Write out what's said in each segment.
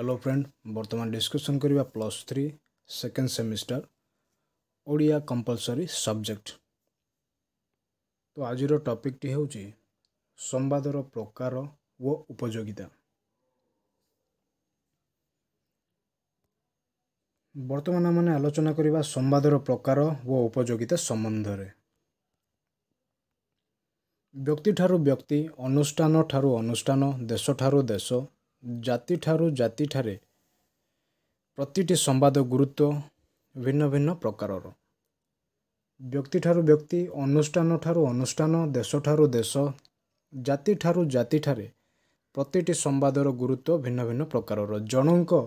hello friend ବର୍ତ୍ତମାନ discussion କରିବା plus three second semester Odia compulsory subject ତ ଆଜିର ଟପିକ୍ଟି ହେଉଛି ସମ୍ବାଦର ପ୍ରକାର ଓ ଉପଯୋଗିତା ବର୍ତ୍ତମାନ ଆମେ ଆଲୋଚନା କରିବା ସମ୍ବାଦର ପ୍ରକାର ଓ ଉପଯୋଗିତା ସମ୍ବନ୍ଧରେ ବ୍ୟକ୍ତିଠାରୁ ବ୍ୟକ୍ତି ଅନୁଷ୍ଠାନ ଠାରୁ ଅନୁଷ୍ଠାନ ଦେଶ ଠାରୁ ଦେଶ ଜାତିଠାରୁ ଜାତିଠାରେ ପ୍ରତିଟି ସମ୍ବାଦ ଗୁରୁତ୍ୱ ଭିନ୍ନ ଭିନ୍ନ ପ୍ରକାରର ବ୍ୟକ୍ତି ଠାରୁ ବ୍ୟକ୍ତି ଅନୁଷ୍ଠାନ ଠାରୁ ଅନୁଷ୍ଠାନ ଦେଶଠାରୁ ଦେଶ ଜାତିଠାରୁ ଜାତିଠାରେ ପ୍ରତିଟି ସମ୍ବାଦର ଗୁରୁତ୍ୱ ଭିନ୍ନ ଭିନ୍ନ ପ୍ରକାରର ଜଣଙ୍କ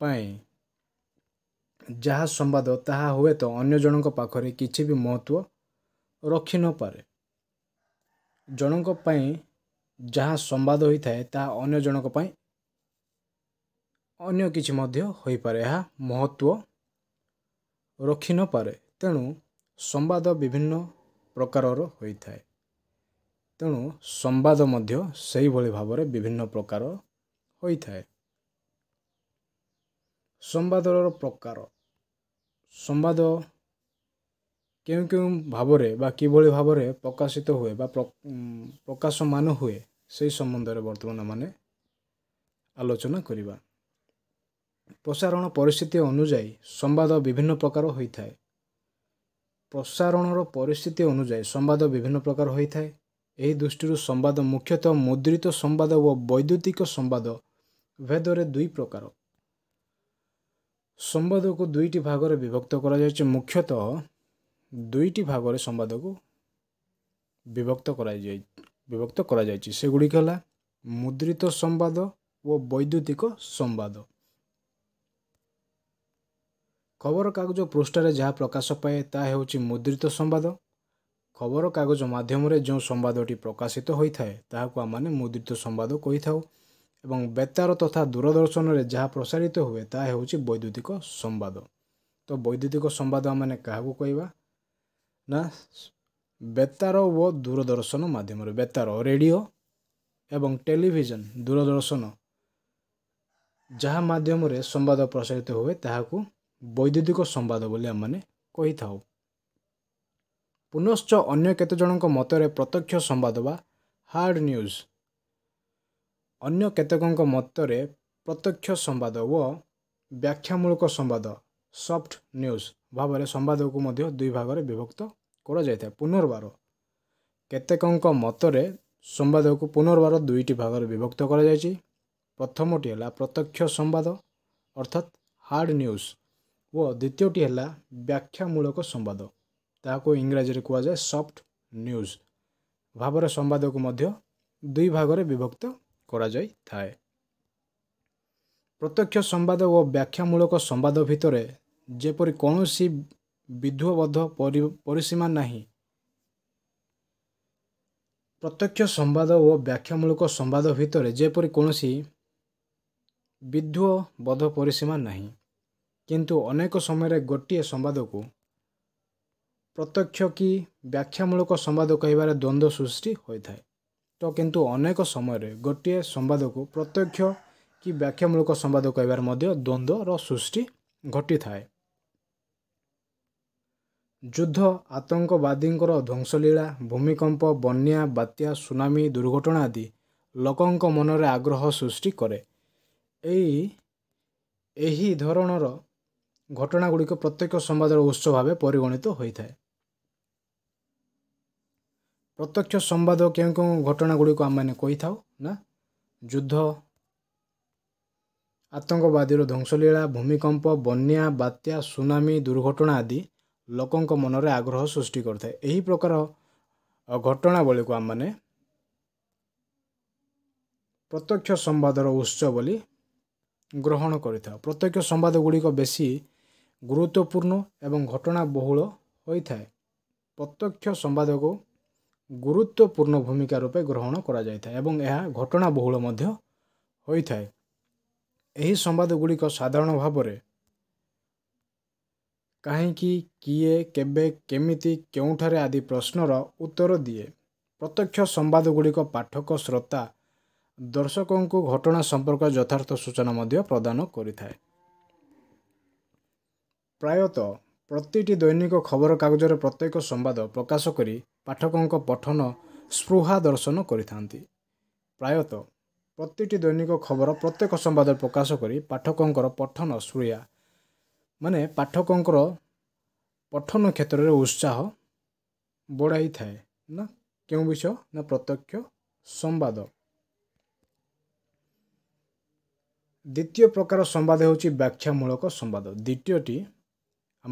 ପାଇଁ ଯାହା ସମ୍ବାଦ ତାହା ହୁଏତ ଅନ୍ୟ ଜଣଙ୍କ ପାଖରେ କିଛି ବି ମହତ୍ତ୍ଵ ରଖିନପାରେ ଜଣଙ୍କ ପାଇଁ ଯାହା ସମ୍ବାଦ ହୋଇଥାଏ ତାହା ଅନ୍ୟ ଜଣଙ୍କ ପାଇଁ ଅନ୍ୟ କିଛି ମଧ୍ୟ ହୋଇପାରେ ଏହା ମହତ୍ଵ ରଖି ନପାରେ ତେଣୁ ସମ୍ବାଦ ବିଭିନ୍ନ ପ୍ରକାରର ହୋଇଥାଏ ତେଣୁ ସମ୍ବାଦ ମଧ୍ୟ ସେହିଭଳି ଭାବରେ ବିଭିନ୍ନ ପ୍ରକାର ହୋଇଥାଏ ସମ୍ବାଦର ପ୍ରକାର ସମ୍ବାଦ କେଉଁ କେଉଁ ଭାବରେ ବା କିଭଳି ଭାବରେ ପ୍ରକାଶିତ ହୁଏ ବା ପ୍ରକାଶମାନ ହୁଏ ସେହି ସମ୍ବନ୍ଧରେ ବର୍ତ୍ତମାନ ଆମେ ଆଲୋଚନା କରିବା ପ୍ରସାରଣ ପରିସ୍ଥିତି ଅନୁଯାୟୀ ସମ୍ବାଦ ବିଭିନ୍ନ ପ୍ରକାର ହୋଇଥାଏ ପ୍ରସାରଣର ପରିସ୍ଥିତି ଅନୁଯାୟୀ ସମ୍ବାଦ ବିଭିନ୍ନ ପ୍ରକାର ହୋଇଥାଏ ଏହି ଦୃଷ୍ଟିରୁ ସମ୍ବାଦ ମୁଖ୍ୟତଃ ମୁଦ୍ରିତ ସମ୍ବାଦ ଓ ବୈଦ୍ୟୁତିକ ସମ୍ବାଦ ଭେଦରେ ଦୁଇ ପ୍ରକାର ସମ୍ବାଦକୁ ଦୁଇଟି ଭାଗରେ ବିଭକ୍ତ କରାଯାଇଛି ମୁଖ୍ୟତଃ ଦୁଇଟି ଭାଗରେ ସମ୍ବାଦକୁ ବିଭକ୍ତ କରାଯାଇ ବିଭକ୍ତ କରାଯାଇଛି ସେଗୁଡ଼ିକ ହେଲା ମୁଦ୍ରିତ ସମ୍ବାଦ ଓ ବୈଦ୍ୟୁତିକ ସମ୍ବାଦ ଖବରକାଗଜ ପୃଷ୍ଠାରେ ଯାହା ପ୍ରକାଶ ପାଏ ତାହା ହେଉଛି ମୁଦ୍ରିତ ସମ୍ବାଦ ଖବରକାଗଜ ମାଧ୍ୟମରେ ଯେଉଁ ସମ୍ବାଦଟି ପ୍ରକାଶିତ ହୋଇଥାଏ ତାହାକୁ ଆମେ ମୁଦ୍ରିତ ସମ୍ବାଦ କହିଥାଉ ଏବଂ ବେତାର ତଥା ଦୂରଦର୍ଶନରେ ଯାହା ପ୍ରସାରିତ ହୁଏ ତାହା ହେଉଛି ବୈଦ୍ୟୁତିକ ସମ୍ବାଦ ତ ବୈଦ୍ୟୁତିକ ସମ୍ବାଦ ଆମେ କାହାକୁ କହିବା ନା ବେତାର ଓ ଦୂରଦର୍ଶନ ମାଧ୍ୟମରେ ବେତାର ରେଡ଼ିଓ ଏବଂ ଟେଲିଭିଜନ ଦୂରଦର୍ଶନ ଯାହା ମାଧ୍ୟମରେ ସମ୍ବାଦ ପ୍ରସାରିତ ହୁଏ ତାହାକୁ ବୈଦ୍ୟୁତିକ ସମ୍ବାଦ ବୋଲି ଆମେମାନେ କହିଥାଉ ପୁନଶ୍ଚ ଅନ୍ୟ ଜଣଙ୍କ ମତରେ ପ୍ରତ୍ୟକ୍ଷ ସମ୍ବାଦ ବା ହାର୍ଡ ନ୍ୟୁଜ୍ ଅନ୍ୟ କେତେକଙ୍କ ମତରେ ପ୍ରତ୍ୟକ୍ଷ ସମ୍ବାଦ ଓ ବ୍ୟାଖ୍ୟାମୂଳକ ସମ୍ବାଦ ସଫ୍ଟ ନ୍ୟୁଜ୍ ଭାବରେ ସମ୍ବାଦକୁ ମଧ୍ୟ ଦୁଇ ଭାଗରେ ବିଭକ୍ତ କରାଯାଇଥାଏ ପୁନର୍ବାର କେତେକଙ୍କ ମତରେ ସମ୍ବାଦକୁ ପୁନର୍ବାର ଦୁଇଟି ଭାଗରେ ବିଭକ୍ତ କରାଯାଇଛି ପ୍ରଥମଟି ହେଲା ପ୍ରତ୍ୟକ୍ଷ ସମ୍ବାଦ ଅର୍ଥାତ୍ ହାର୍ଡ଼ ନ୍ୟୁଜ୍ ଓ ଦ୍ୱିତୀୟଟି ହେଲା ବ୍ୟାଖ୍ୟାମୂଳକ ସମ୍ବାଦ ତାହାକୁ ଇଂରାଜୀରେ କୁହାଯାଏ ସଫ୍ଟ ନ୍ୟୁଜ୍ ଭାବରେ ସମ୍ବାଦକୁ ମଧ୍ୟ ଦୁଇ ଭାଗରେ ବିଭକ୍ତ କରାଯାଇଥାଏ ପ୍ରତ୍ୟକ୍ଷ ସମ୍ବାଦ ଓ ବ୍ୟାଖ୍ୟାମୂଳକ ସମ୍ବାଦ ଭିତରେ ଯେପରି କୌଣସି ବିଧୁବଦ୍ଧ ପରିସୀମା ନାହିଁ ପ୍ରତ୍ୟକ୍ଷ ସମ୍ବାଦ ଓ ବ୍ୟାଖ୍ୟାମୂଳକ ସମ୍ବାଦ ଭିତରେ ଯେପରି କୌଣସି ବିଧୁବଦ୍ଧ ପରିସୀମା ନାହିଁ କିନ୍ତୁ ଅନେକ ସମୟରେ ଗୋଟିଏ ସମ୍ବାଦକୁ ପ୍ରତ୍ୟକ୍ଷ କି ବ୍ୟାଖ୍ୟାମୂଳକ ସମ୍ବାଦ କହିବାରେ ଦ୍ୱନ୍ଦ୍ୱ ସୃଷ୍ଟି ହୋଇଥାଏ ତ କିନ୍ତୁ ଅନେକ ସମୟରେ ଗୋଟିଏ ସମ୍ବାଦକୁ ପ୍ରତ୍ୟକ୍ଷ କି ବ୍ୟାଖ୍ୟାମୂଳକ ସମ୍ବାଦ କହିବାରେ ମଧ୍ୟ ଦ୍ୱନ୍ଦ୍ୱର ସୃଷ୍ଟି ଘଟିଥାଏ ଯୁଦ୍ଧ ଆତଙ୍କବାଦୀଙ୍କର ଧ୍ୱଂସଲୀଳା ଭୂମିକମ୍ପ ବନ୍ୟା ବାତ୍ୟା ସୁନାମି ଦୁର୍ଘଟଣା ଆଦି ଲୋକଙ୍କ ମନରେ ଆଗ୍ରହ ସୃଷ୍ଟି କରେ ଏଇ ଏହି ଧରଣର ଘଟଣା ଗୁଡ଼ିକ ପ୍ରତ୍ୟେକ ସମ୍ବାଦର ଉତ୍ସ ଭାବେ ପରିଗଣିତ ହୋଇଥାଏ ପ୍ରତ୍ୟକ୍ଷ ସମ୍ବାଦ କେଉଁ କେଉଁ ଘଟଣା ଘଟଣାଗୁଡ଼ିକୁ ଆମେମାନେ କହିଥାଉ ନା ଯୁଦ୍ଧ ଆତଙ୍କବାଦୀର ଧ୍ୱଂସଲୀଳା ଭୂମିକମ୍ପ ବନ୍ୟା ବାତ୍ୟା ସୁନାମି ଦୁର୍ଘଟଣା ଆଦି ଲୋକଙ୍କ ମନରେ ଆଗ୍ରହ ସୃଷ୍ଟି କରିଥାଏ ଏହି ପ୍ରକାର ଘଟଣାବଳୀକୁ ଆମମାନେ ପ୍ରତ୍ୟକ୍ଷ ସମ୍ବାଦର ଉତ୍ସ ବୋଲି ଗ୍ରହଣ କରିଥାଉ ପ୍ରତ୍ୟକ୍ଷ ସମ୍ବାଦ ଗୁଡ଼ିକ ବେଶୀ ଗୁରୁତ୍ୱପୂର୍ଣ୍ଣ ଏବଂ ଘଟଣା ବହୁଳ ହୋଇଥାଏ ପ୍ରତ୍ୟକ୍ଷ ସମ୍ବାଦକୁ ଗୁରୁତ୍ୱପୂର୍ଣ୍ଣ ଭୂମିକା ରୂପେ ଗ୍ରହଣ କରାଯାଇଥାଏ ଏବଂ ଏହା ଘଟଣା ବହୁଳ ମଧ୍ୟ ହୋଇଥାଏ ଏହି ସମ୍ବାଦ ଗୁଡ଼ିକ ସାଧାରଣ ଭାବରେ କାହିଁକି କିଏ କେବେ କେମିତି କେଉଁଠାରେ ଆଦି ପ୍ରଶ୍ନର ଉତ୍ତର ଦିଏ ପ୍ରତ୍ୟକ୍ଷ ସମ୍ବାଦ ଗୁଡ଼ିକ ପାଠକ ଶ୍ରୋତା ଦର୍ଶକଙ୍କୁ ଘଟଣା ସମ୍ପର୍କ ଯଥାର୍ଥ ସୂଚନା ମଧ୍ୟ ପ୍ରଦାନ କରିଥାଏ ପ୍ରାୟତଃ ପ୍ରତିଟି ଦୈନିକ ଖବରକାଗଜରେ ପ୍ରତ୍ୟେକ ସମ୍ବାଦ ପ୍ରକାଶ କରି ପାଠକଙ୍କ ପଠନ ସ୍ପୃହା ଦର୍ଶନ କରିଥାନ୍ତି ପ୍ରାୟତଃ ପ୍ରତିଟି ଦୈନିକ ଖବର ପ୍ରତ୍ୟେକ ସମ୍ବାଦ ପ୍ରକାଶ କରି ପାଠକଙ୍କର ପଠନ ସ୍ପୃହା ମାନେ ପାଠକଙ୍କର ପଠନ କ୍ଷେତ୍ରରେ ଉତ୍ସାହ ବଢ଼ାଇଥାଏ ନା କେଉଁ ବିଷୟ ନା ପ୍ରତ୍ୟକ୍ଷ ସମ୍ବାଦ ଦ୍ୱିତୀୟ ପ୍ରକାର ସମ୍ବାଦ ହେଉଛି ବ୍ୟାଖ୍ୟାମୂଳକ ସମ୍ବାଦ ଦ୍ୱିତୀୟଟି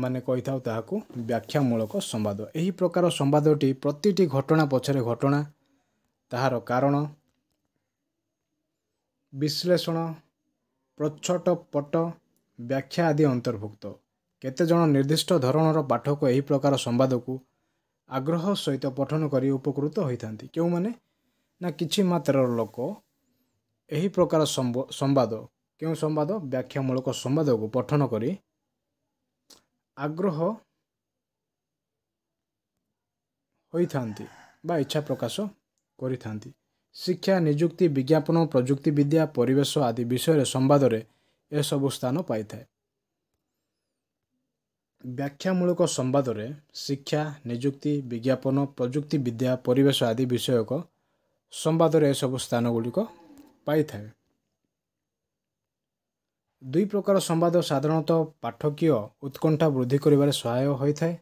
ଆମେ କହିଥାଉ ତାହାକୁ ବ୍ୟାଖ୍ୟାମୂଳକ ସମ୍ବାଦ ଏହି ପ୍ରକାର ସମ୍ବାଦଟି ପ୍ରତିଟି ଘଟଣା ପଛରେ ଘଟଣା ତାହାର କାରଣ ବିଶ୍ଳେଷଣ ପ୍ରଚ୍ଛଟ ପଟ ବ୍ୟାଖ୍ୟା ଆଦି ଅନ୍ତର୍ଭୁକ୍ତ କେତେଜଣ ନିର୍ଦ୍ଦିଷ୍ଟ ଧରଣର ପାଠକ ଏହି ପ୍ରକାର ସମ୍ବାଦକୁ ଆଗ୍ରହ ସହିତ ପଠନ କରି ଉପକୃତ ହୋଇଥାନ୍ତି କେଉଁମାନେ ନା କିଛି ମାତ୍ରାର ଲୋକ ଏହି ପ୍ରକାର ସମ୍ବାଦ କେଉଁ ସମ୍ବାଦ ବ୍ୟାଖ୍ୟାମୂଳକ ସମ୍ବାଦକୁ ପଠନ କରି ଆଗ୍ରହ ହୋଇଥାନ୍ତି ବା ଇଚ୍ଛା ପ୍ରକାଶ କରିଥାନ୍ତି ଶିକ୍ଷା ନିଯୁକ୍ତି ବିଜ୍ଞାପନ ପ୍ରଯୁକ୍ତିବିଦ୍ୟା ପରିବେଶ ଆଦି ବିଷୟରେ ସମ୍ବାଦରେ ଏସବୁ ସ୍ଥାନ ପାଇଥାଏ ବ୍ୟାଖ୍ୟାମୂଳକ ସମ୍ବାଦରେ ଶିକ୍ଷା ନିଯୁକ୍ତି ବିଜ୍ଞାପନ ପ୍ରଯୁକ୍ତି ବିଦ୍ୟା ପରିବେଶ ଆଦି ବିଷୟକ ସମ୍ବାଦରେ ଏସବୁ ସ୍ଥାନ ଗୁଡ଼ିକ ପାଇଥାଏ ଦୁଇ ପ୍ରକାର ସମ୍ବାଦ ସାଧାରଣତଃ ପାଠକୀୟ ଉତ୍କଣ୍ଠା ବୃଦ୍ଧି କରିବାରେ ସହାୟକ ହୋଇଥାଏ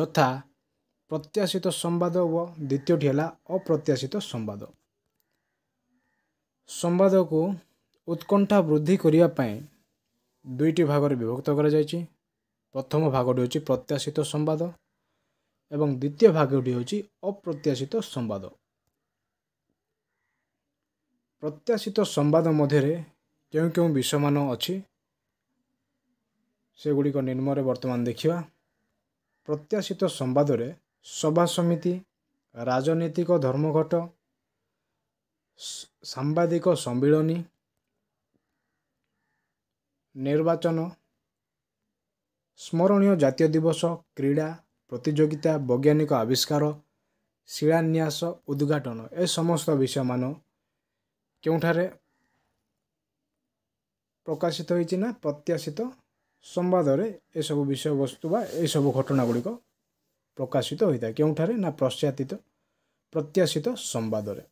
ଯଥା ପ୍ରତ୍ୟାଶିତ ସମ୍ବାଦ ଓ ଦ୍ୱିତୀୟଟି ହେଲା ଅପ୍ରତ୍ୟାଶିତ ସମ୍ବାଦ ସମ୍ବାଦକୁ ଉତ୍କଣ୍ଠା ବୃଦ୍ଧି କରିବା ପାଇଁ ଦୁଇଟି ଭାଗରେ ବିଭକ୍ତ କରାଯାଇଛି ପ୍ରଥମ ଭାଗଟି ହେଉଛି ପ୍ରତ୍ୟାଶିତ ସମ୍ବାଦ ଏବଂ ଦ୍ୱିତୀୟ ଭାଗଟି ହେଉଛି ଅପ୍ରତ୍ୟାଶିତ ସମ୍ବାଦ ପ୍ରତ୍ୟାଶିତ ସମ୍ବାଦ ମଧ୍ୟରେ କେଉଁ କେଉଁ ବିଷୟମାନ ଅଛି ସେଗୁଡ଼ିକ ନିମ୍ନରେ ବର୍ତ୍ତମାନ ଦେଖିବା ପ୍ରତ୍ୟାଶିତ ସମ୍ବାଦରେ ସଭା ସମିତି ରାଜନୈତିକ ଧର୍ମଘଟ ସାମ୍ବାଦିକ ସମ୍ମିଳନୀ ନିର୍ବାଚନ ସ୍ମରଣୀୟ ଜାତୀୟ ଦିବସ କ୍ରୀଡ଼ା ପ୍ରତିଯୋଗିତା ବୈଜ୍ଞାନିକ ଆବିଷ୍କାର ଶିଳାନ୍ୟାସ ଉଦ୍ଘାଟନ ଏ ସମସ୍ତ ବିଷୟମାନ କେଉଁଠାରେ ପ୍ରକାଶିତ ହୋଇଛି ନା ପ୍ରତ୍ୟାଶିତ ସମ୍ବାଦରେ ଏସବୁ ବିଷୟବସ୍ତୁ ବା ଏସବୁ ଘଟଣା ଗୁଡ଼ିକ ପ୍ରକାଶିତ ହୋଇଥାଏ କେଉଁଠାରେ ନା ପ୍ରଶାତିତ ପ୍ରତ୍ୟାଶିତ ସମ୍ବାଦରେ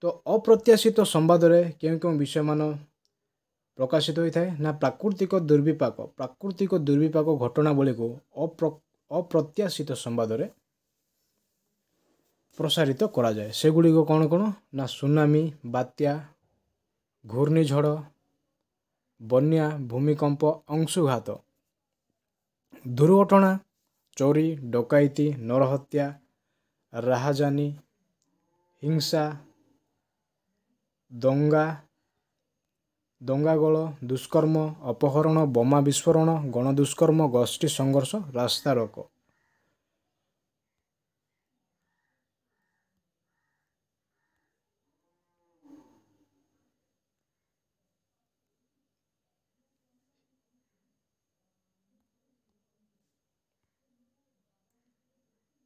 ତ ଅପ୍ରତ୍ୟାଶିତ ସମ୍ବାଦରେ କେଉଁ କେଉଁ ବିଷୟମାନ ପ୍ରକାଶିତ ହୋଇଥାଏ ନା ପ୍ରାକୃତିକ ଦୁର୍ବିପାକ ପ୍ରାକୃତିକ ଦୁର୍ବିପାକ ଘଟଣାବଳୀକୁ ଅପ୍ରତ୍ୟାଶିତ ସମ୍ବାଦରେ ପ୍ରସାରିତ କରାଯାଏ ସେଗୁଡ଼ିକ କ'ଣ କ'ଣ ନା ସୁନାମି ବାତ୍ୟା ଘୂର୍ଣ୍ଣିଝଡ଼ ବନ୍ୟା ଭୂମିକମ୍ପ ଅଂଶୁଘାତ ଦୁର୍ଘଟଣା ଚୋରି ଡକାଇତି ନରହତ୍ୟା ରାହାଜାନୀ ହିଂସା ଦଙ୍ଗା ଦଙ୍ଗାଗୋଳ ଦୁଷ୍କର୍ମ ଅପହରଣ ବୋମା ବିସ୍ଫୋରଣ ଗଣ ଦୁଷ୍କର୍ମ ଗୋଷ୍ଠୀ ସଂଘର୍ଷ ରାସ୍ତା ରୋକ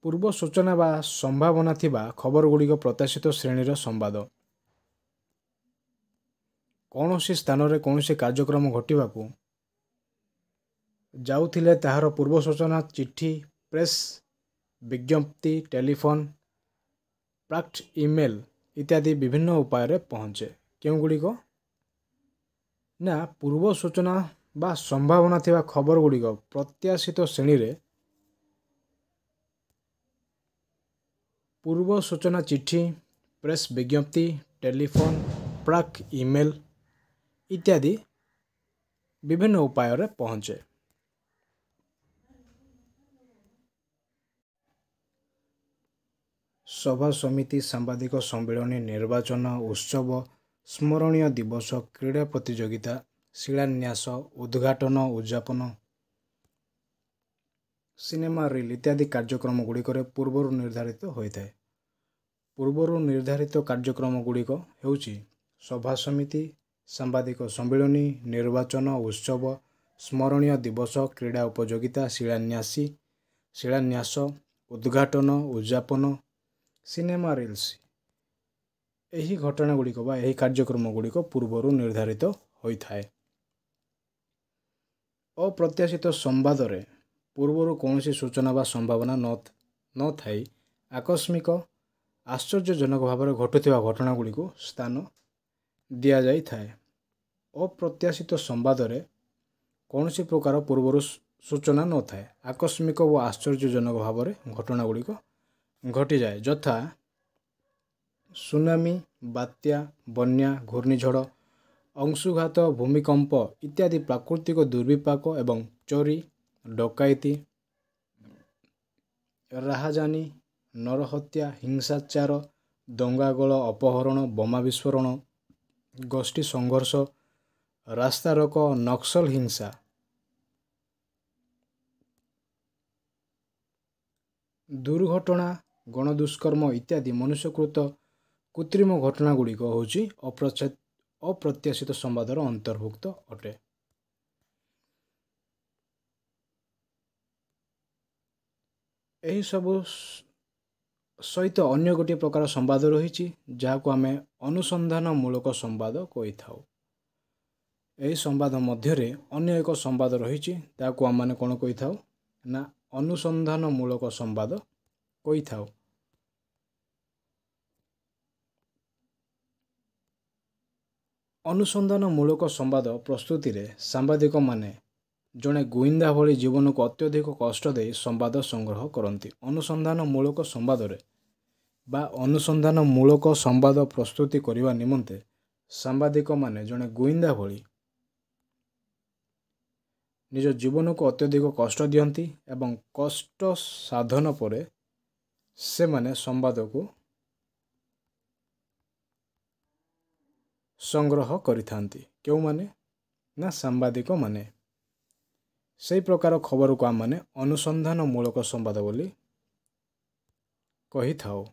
ପୂର୍ବ ସୂଚନା ବା ସମ୍ଭାବନା ଥିବା ଖବରଗୁଡ଼ିକ ପ୍ରତ୍ୟାଶିତ ଶ୍ରେଣୀର ସମ୍ବାଦ କୌଣସି ସ୍ଥାନରେ କୌଣସି କାର୍ଯ୍ୟକ୍ରମ ଘଟିବାକୁ ଯାଉଥିଲେ ତାହାର ପୂର୍ବ ସୂଚନା ଚିଠି ପ୍ରେସ୍ ବିଜ୍ଞପ୍ତି ଟେଲିଫୋନ୍ ପ୍ରାକ୍ଟ ଇମେଲ୍ ଇତ୍ୟାଦି ବିଭିନ୍ନ ଉପାୟରେ ପହଞ୍ଚେ କେଉଁଗୁଡ଼ିକ ନା ପୂର୍ବ ସୂଚନା ବା ସମ୍ଭାବନା ଥିବା ଖବର ଗୁଡ଼ିକ ପ୍ରତ୍ୟାଶିତ ଶ୍ରେଣୀରେ ପୂର୍ବ ସୂଚନା ଚିଠି ପ୍ରେସ୍ ବିଜ୍ଞପ୍ତି ଟେଲିଫୋନ୍ ପ୍ରାକ୍ ଇମେଲ୍ ଇତ୍ୟାଦି ବିଭିନ୍ନ ଉପାୟରେ ପହଞ୍ଚେ ସଭା ସମିତି ସାମ୍ବାଦିକ ସମ୍ମିଳନୀ ନିର୍ବାଚନ ଉତ୍ସବ ସ୍ମରଣୀୟ ଦିବସ କ୍ରୀଡ଼ା ପ୍ରତିଯୋଗିତା ଶିଳାନ୍ୟାସ ଉଦ୍ଘାଟନ ଉଦ୍ଯାପନ ସିନେମା ରିଲ୍ ଇତ୍ୟାଦି କାର୍ଯ୍ୟକ୍ରମ ଗୁଡ଼ିକରେ ପୂର୍ବରୁ ନିର୍ଦ୍ଧାରିତ ହୋଇଥାଏ ପୂର୍ବରୁ ନିର୍ଦ୍ଧାରିତ କାର୍ଯ୍ୟକ୍ରମ ଗୁଡ଼ିକ ହେଉଛି ସଭା ସମିତି ସାମ୍ବାଦିକ ସମ୍ମିଳନୀ ନିର୍ବାଚନ ଉତ୍ସବ ସ୍ମରଣୀୟ ଦିବସ କ୍ରୀଡ଼ା ଉପଯୋଗିତା ଶିଳାନ୍ୟାସୀ ଶିଳାନ୍ୟାସ ଉଦ୍ଘାଟନ ଉଦ୍ଯାପନ ସିନେମା ରିଲ୍ସ ଏହି ଘଟଣା ଗୁଡ଼ିକ ବା ଏହି କାର୍ଯ୍ୟକ୍ରମ ଗୁଡ଼ିକ ପୂର୍ବରୁ ନିର୍ଦ୍ଧାରିତ ହୋଇଥାଏ ଅପ୍ରତ୍ୟାଶିତ ସମ୍ବାଦରେ ପୂର୍ବରୁ କୌଣସି ସୂଚନା ବା ସମ୍ଭାବନା ନଥାଇ ଆକସ୍ମିକ ଆଶ୍ଚର୍ଯ୍ୟଜନକ ଭାବରେ ଘଟୁଥିବା ଘଟଣା ଗୁଡ଼ିକୁ ସ୍ଥାନ ଦିଆଯାଇଥାଏ ଅପ୍ରତ୍ୟାଶିତ ସମ୍ବାଦରେ କୌଣସି ପ୍ରକାର ପୂର୍ବରୁ ସୂଚନା ନଥାଏ ଆକସ୍ମିକ ଓ ଆଶ୍ଚର୍ଯ୍ୟଜନକ ଭାବରେ ଘଟଣା ଗୁଡ଼ିକ ଘଟିଯାଏ ଯଥା ସୁନାମି ବାତ୍ୟା ବନ୍ୟା ଘୂର୍ଣ୍ଣିଝଡ଼ ଅଂଶୁଘାତ ଭୂମିକମ୍ପ ଇତ୍ୟାଦି ପ୍ରାକୃତିକ ଦୁର୍ବିପାକ ଏବଂ ଚୋରି ଡକାୟତି ରାହାଜାନୀ ନରହତ୍ୟା ହିଂସାଚାର ଦଙ୍ଗାଗୋଳ ଅପହରଣ ବୋମା ବିସ୍ଫୋରଣ ଗୋଷ୍ଠୀ ସଂଘର୍ଷ ରାସ୍ତାରୋକ ନକ୍ସଲ ହିଂସା ଦୁର୍ଘଟଣା ଗଣ ଦୁଷ୍କର୍ମ ଇତ୍ୟାଦି ମନୁଷ୍ୟକୃତ କୃତ୍ରିମ ଘଟଣା ଗୁଡ଼ିକ ହେଉଛି ଅପ୍ରତ୍ୟାଶିତ ସମ୍ବାଦର ଅନ୍ତର୍ଭୁକ୍ତ ଅଟେ ଏହିସବୁ ସହିତ ଅନ୍ୟ ଗୋଟିଏ ପ୍ରକାର ସମ୍ବାଦ ରହିଛି ଯାହାକୁ ଆମେ ଅନୁସନ୍ଧାନମୂଳକ ସମ୍ବାଦ କହିଥାଉ ଏହି ସମ୍ବାଦ ମଧ୍ୟରେ ଅନ୍ୟ ଏକ ସମ୍ବାଦ ରହିଛି ତାହାକୁ ଆମେମାନେ କ'ଣ କହିଥାଉ ନା ଅନୁସନ୍ଧାନମୂଳକ ସମ୍ବାଦ କହିଥାଉ ଅନୁସନ୍ଧାନମୂଳକ ସମ୍ବାଦ ପ୍ରସ୍ତୁତିରେ ସାମ୍ବାଦିକମାନେ ଜଣେ ଗୁଇନ୍ଦା ଭଳି ଜୀବନକୁ ଅତ୍ୟଧିକ କଷ୍ଟ ଦେଇ ସମ୍ବାଦ ସଂଗ୍ରହ କରନ୍ତି ଅନୁସନ୍ଧାନମୂଳକ ସମ୍ବାଦରେ ବା ଅନୁସନ୍ଧାନମୂଳକ ସମ୍ବାଦ ପ୍ରସ୍ତୁତି କରିବା ନିମନ୍ତେ ସାମ୍ବାଦିକମାନେ ଜଣେ ଗୁଇନ୍ଦା ଭଳି ନିଜ ଜୀବନକୁ ଅତ୍ୟଧିକ କଷ୍ଟ ଦିଅନ୍ତି ଏବଂ କଷ୍ଟ ସାଧନ ପରେ ସେମାନେ ସମ୍ବାଦକୁ ସଂଗ୍ରହ କରିଥାନ୍ତି କେଉଁମାନେ ନା ସାମ୍ବାଦିକମାନେ ସେହି ପ୍ରକାର ଖବରକୁ ଆମମାନେ ଅନୁସନ୍ଧାନମୂଳକ ସମ୍ବାଦ ବୋଲି କହିଥାଉ